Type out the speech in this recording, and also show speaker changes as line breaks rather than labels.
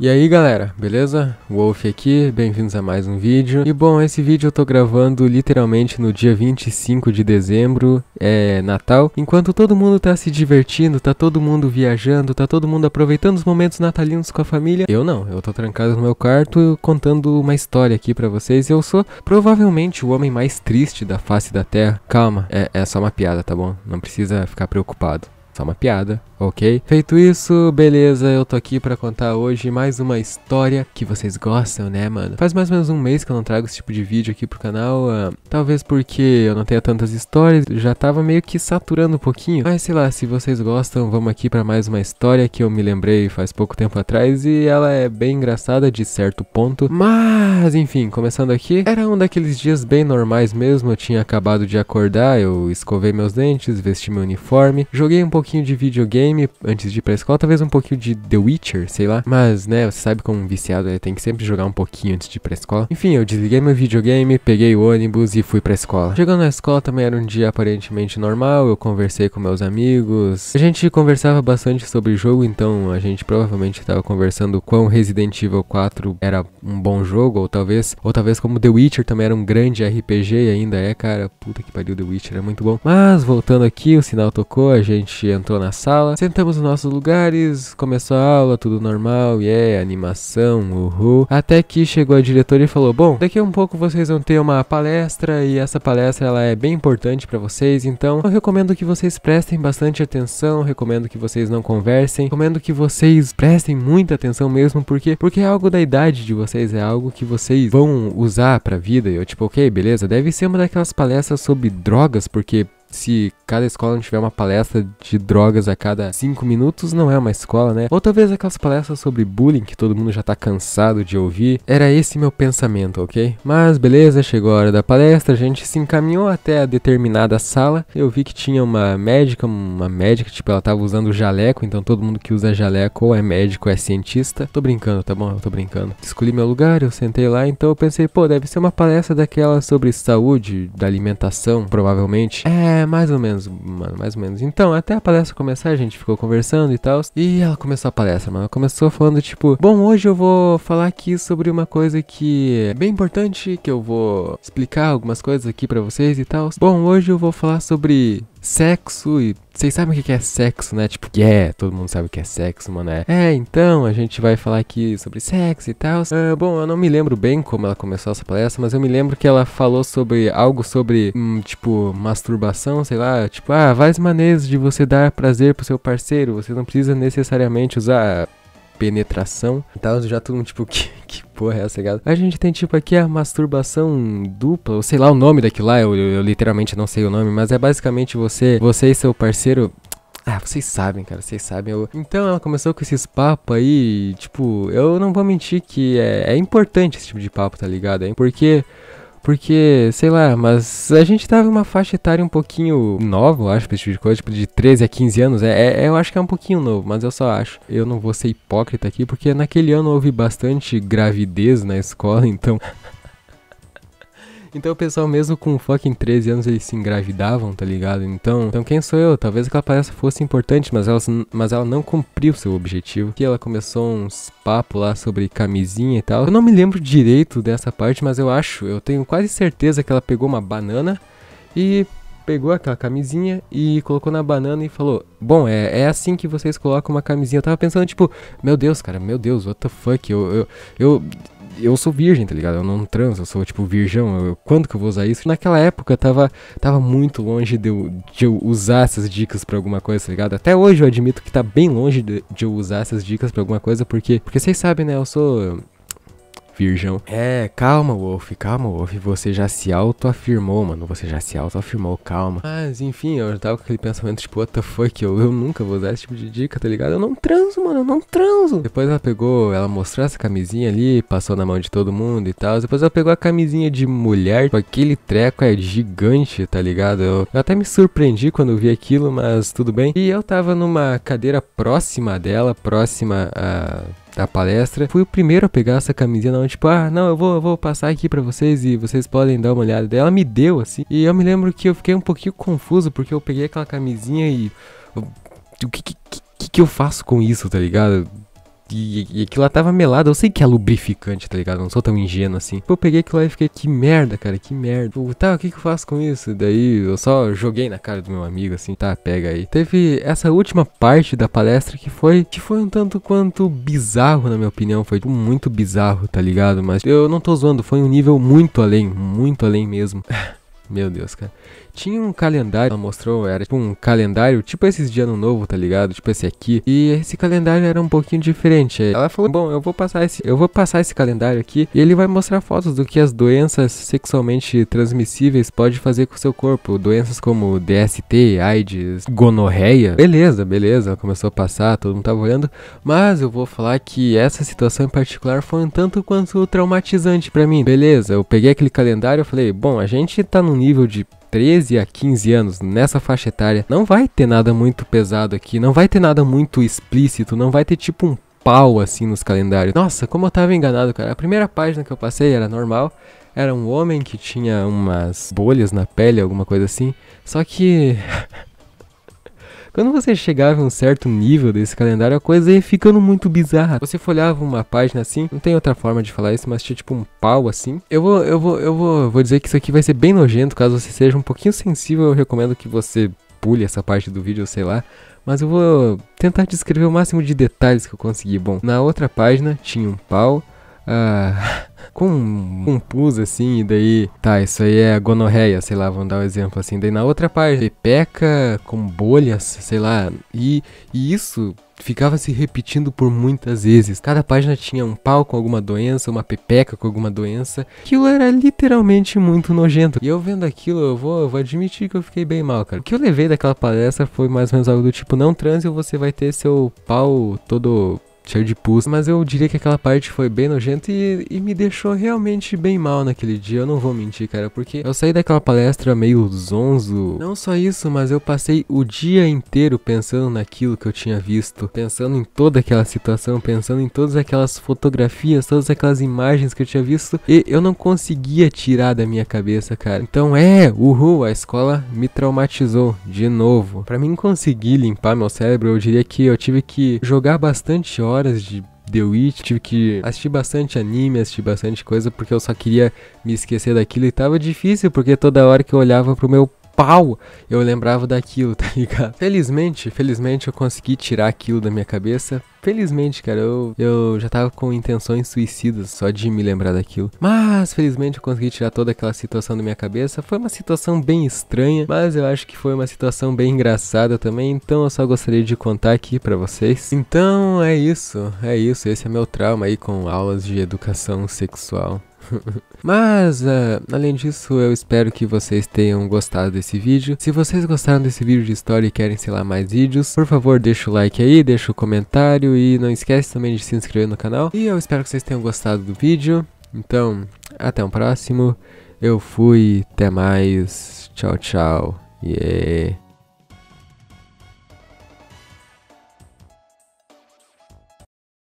E aí galera, beleza? Wolf aqui, bem-vindos a mais um vídeo. E bom, esse vídeo eu tô gravando literalmente no dia 25 de dezembro, é Natal. Enquanto todo mundo tá se divertindo, tá todo mundo viajando, tá todo mundo aproveitando os momentos natalinos com a família, eu não, eu tô trancado no meu quarto contando uma história aqui pra vocês. Eu sou provavelmente o homem mais triste da face da Terra. Calma, é, é só uma piada, tá bom? Não precisa ficar preocupado. Só uma piada, ok? Feito isso, beleza, eu tô aqui pra contar hoje mais uma história que vocês gostam, né, mano? Faz mais ou menos um mês que eu não trago esse tipo de vídeo aqui pro canal, uh, talvez porque eu não tenha tantas histórias, já tava meio que saturando um pouquinho. Mas sei lá, se vocês gostam, vamos aqui pra mais uma história que eu me lembrei faz pouco tempo atrás e ela é bem engraçada de certo ponto. Mas, enfim, começando aqui, era um daqueles dias bem normais mesmo, eu tinha acabado de acordar, eu escovei meus dentes, vesti meu uniforme, joguei um pouco pouquinho de videogame antes de ir pra escola, talvez um pouquinho de The Witcher, sei lá. Mas, né, você sabe como um viciado ele é, tem que sempre jogar um pouquinho antes de ir pra escola. Enfim, eu desliguei meu videogame, peguei o ônibus e fui pra escola. Chegando na escola também era um dia aparentemente normal, eu conversei com meus amigos. A gente conversava bastante sobre jogo, então a gente provavelmente estava conversando quão Resident Evil 4 era um bom jogo, ou talvez, ou talvez como The Witcher também era um grande RPG e ainda é, cara. Puta que pariu, The Witcher é muito bom. Mas voltando aqui, o sinal tocou, a gente entrou na sala, sentamos nos nossos lugares, começou a aula, tudo normal, yeah, é animação, uhul. Até que chegou a diretora e falou: Bom, daqui a um pouco vocês vão ter uma palestra e essa palestra ela é bem importante para vocês, então eu recomendo que vocês prestem bastante atenção, recomendo que vocês não conversem, recomendo que vocês prestem muita atenção mesmo, porque porque é algo da idade de vocês, é algo que vocês vão usar pra vida. E eu, tipo, ok, beleza, deve ser uma daquelas palestras sobre drogas, porque se cada escola não tiver uma palestra de drogas a cada cinco minutos, não é uma escola, né? Ou talvez aquelas palestras sobre bullying que todo mundo já tá cansado de ouvir. Era esse meu pensamento, ok? Mas beleza, chegou a hora da palestra, a gente se encaminhou até a determinada sala. Eu vi que tinha uma médica, uma médica, tipo, ela tava usando jaleco, então todo mundo que usa jaleco ou é médico ou é cientista. Tô brincando, tá bom? Eu tô brincando. Escolhi meu lugar, eu sentei lá, então eu pensei, pô, deve ser uma palestra daquela sobre saúde, da alimentação, provavelmente. É, mais ou menos, mano, mais ou menos. Então, até a palestra começar, a gente ficou conversando e tal. E ela começou a palestra, mano. Ela começou falando, tipo, bom, hoje eu vou falar aqui sobre uma coisa que é bem importante, que eu vou explicar algumas coisas aqui para vocês e tal. Bom, hoje eu vou falar sobre sexo e vocês sabem o que é sexo, né? Tipo, yeah, é, todo mundo sabe o que é sexo, mano. É, é então, a gente vai falar aqui sobre sexo e tal. Uh, bom, eu não me lembro bem como ela começou essa palestra, mas eu me lembro que ela falou sobre algo sobre, hum, tipo, masturbação, sei lá. Tipo, ah, várias maneiras de você dar prazer pro seu parceiro. Você não precisa necessariamente usar penetração então Já todo mundo, tipo, que, que porra é essa, tá ligado? A gente tem, tipo, aqui a masturbação dupla, ou sei lá o nome daquilo lá, eu, eu, eu literalmente não sei o nome, mas é basicamente você, você e seu parceiro ah, vocês sabem, cara, vocês sabem. Eu... Então ela começou com esses papos aí, tipo, eu não vou mentir que é, é importante esse tipo de papo, tá ligado? Hein? Porque porque, sei lá, mas a gente tava em uma faixa etária um pouquinho nova, eu acho, pra esse tipo de coisa, tipo de 13 a 15 anos. É, é, eu acho que é um pouquinho novo, mas eu só acho. Eu não vou ser hipócrita aqui, porque naquele ano houve bastante gravidez na escola, então então o pessoal, mesmo com fucking 13 anos, eles se engravidavam, tá ligado? Então, então quem sou eu? Talvez aquela palestra fosse importante, mas ela, mas ela não cumpriu seu objetivo. Que ela começou uns papo lá sobre camisinha e tal. Eu não me lembro direito dessa parte, mas eu acho, eu tenho quase certeza que ela pegou uma banana e pegou aquela camisinha e colocou na banana e falou: Bom, é, é assim que vocês colocam uma camisinha. Eu tava pensando, tipo, meu Deus, cara, meu Deus, what the fuck? Eu, eu, eu eu sou virgem, tá ligado? Eu não transo, eu sou tipo virgão. Eu, quando que eu vou usar isso? Naquela época tava, tava muito longe de eu, de eu usar essas dicas pra alguma coisa, tá ligado? Até hoje eu admito que tá bem longe de, de eu usar essas dicas pra alguma coisa, porque, porque vocês sabem, né? Eu sou virgão. É, calma, Wolf, calma, Wolf. Você já se autoafirmou, mano. Você já se autoafirmou, calma. Mas, enfim, eu tava com aquele pensamento, tipo, what the fuck, eu, eu nunca vou usar esse tipo de dica, tá ligado? Eu não transo, mano, eu não transo. Depois ela pegou, ela mostrou essa camisinha ali, passou na mão de todo mundo e tal. Depois ela pegou a camisinha de mulher, com tipo, aquele treco é gigante, tá ligado? Eu, eu até me surpreendi quando vi aquilo, mas tudo bem. E eu tava numa cadeira próxima dela, próxima a da palestra, fui o primeiro a pegar essa camisinha, onde, tipo, ah, não, eu vou, eu vou passar aqui para vocês e vocês podem dar uma olhada. dela. ela me deu, assim, e eu me lembro que eu fiquei um pouquinho confuso, porque eu peguei aquela camisinha e... O que, que, que eu faço com isso, tá ligado? e, e aquilo lá tava melado. Eu sei que é lubrificante, tá ligado? não sou tão ingênuo assim. eu peguei aquilo lá e fiquei, que merda, cara, que merda. Pô, tá, o que que eu faço com isso? Daí eu só joguei na cara do meu amigo, assim, tá, pega aí. Teve essa última parte da palestra que foi, que foi um tanto quanto bizarro, na minha opinião. Foi muito bizarro, tá ligado? Mas eu não tô zoando, foi um nível muito além, muito além mesmo. Meu Deus, cara. Tinha um calendário, ela mostrou, era tipo um calendário, tipo esses de ano novo, tá ligado? Tipo esse aqui. E esse calendário era um pouquinho diferente. Ela falou: "Bom, eu vou passar esse, eu vou passar esse calendário aqui e ele vai mostrar fotos do que as doenças sexualmente transmissíveis pode fazer com o seu corpo, doenças como DST, AIDS, gonorreia". Beleza, beleza. Ela começou a passar, todo mundo tava olhando, mas eu vou falar que essa situação em particular foi um tanto quanto traumatizante para mim. Beleza, eu peguei aquele calendário, e falei: "Bom, a gente tá no um nível de 13 a 15 anos nessa faixa etária, não vai ter nada muito pesado aqui, não vai ter nada muito explícito, não vai ter tipo um pau assim nos calendários. Nossa, como eu tava enganado, cara. A primeira página que eu passei era normal, era um homem que tinha umas bolhas na pele, alguma coisa assim. Só que Quando você chegava a um certo nível desse calendário, a coisa ia ficando muito bizarra. Você folhava uma página assim, não tem outra forma de falar isso, mas tinha tipo um pau assim. Eu vou, eu vou, eu vou, vou dizer que isso aqui vai ser bem nojento, caso você seja um pouquinho sensível, eu recomendo que você pule essa parte do vídeo, sei lá mas eu vou tentar descrever o máximo de detalhes que eu consegui. Bom, na outra página tinha um pau, ah, com com pus assim, e daí, tá, isso aí é gonorreia, sei lá, vamos dar um exemplo assim. Daí na outra parte, peca com bolhas, sei lá, e, e isso ficava se repetindo por muitas vezes. Cada página tinha um pau com alguma doença, uma pepeca com alguma doença. Aquilo era literalmente muito nojento. E eu vendo aquilo, eu vou, eu vou admitir que eu fiquei bem mal, cara. O que eu levei daquela palestra foi mais ou menos algo do tipo: não transe ou você vai ter seu pau todo cheio de pus. Mas eu diria que aquela parte foi bem nojenta e, e, me deixou realmente bem mal naquele dia. Eu não vou mentir, cara, porque eu saí daquela palestra meio zonzo. Não só isso, mas eu passei o dia inteiro pensando naquilo que eu tinha visto, pensando em toda aquela situação, pensando em todas aquelas fotografias, todas aquelas imagens que eu tinha visto e eu não conseguia tirar da minha cabeça, cara. Então é, uhul, a escola me traumatizou de novo. Para mim conseguir limpar meu cérebro, eu diria que eu tive que jogar bastante horas horas de The Witch, tive que assistir bastante anime, assistir bastante coisa, porque eu só queria me esquecer daquilo e tava difícil, porque toda hora que eu olhava pro meu pau eu lembrava daquilo, tá ligado? Felizmente, felizmente eu consegui tirar aquilo da minha cabeça. Felizmente, cara, eu, eu já tava com intenções suicidas só de me lembrar daquilo. Mas, felizmente, eu consegui tirar toda aquela situação da minha cabeça. Foi uma situação bem estranha, mas eu acho que foi uma situação bem engraçada também. Então, eu só gostaria de contar aqui para vocês. Então, é isso, é isso. Esse é meu trauma aí com aulas de educação sexual. Mas, uh, além disso, eu espero que vocês tenham gostado desse vídeo. Se vocês gostaram desse vídeo de história e querem, sei lá, mais vídeos, por favor, deixa o like aí, deixa o comentário e não esquece também de se inscrever no canal. E eu espero que vocês tenham gostado do vídeo. Então, até o próximo. Eu fui, até mais. Tchau, tchau. Yeah.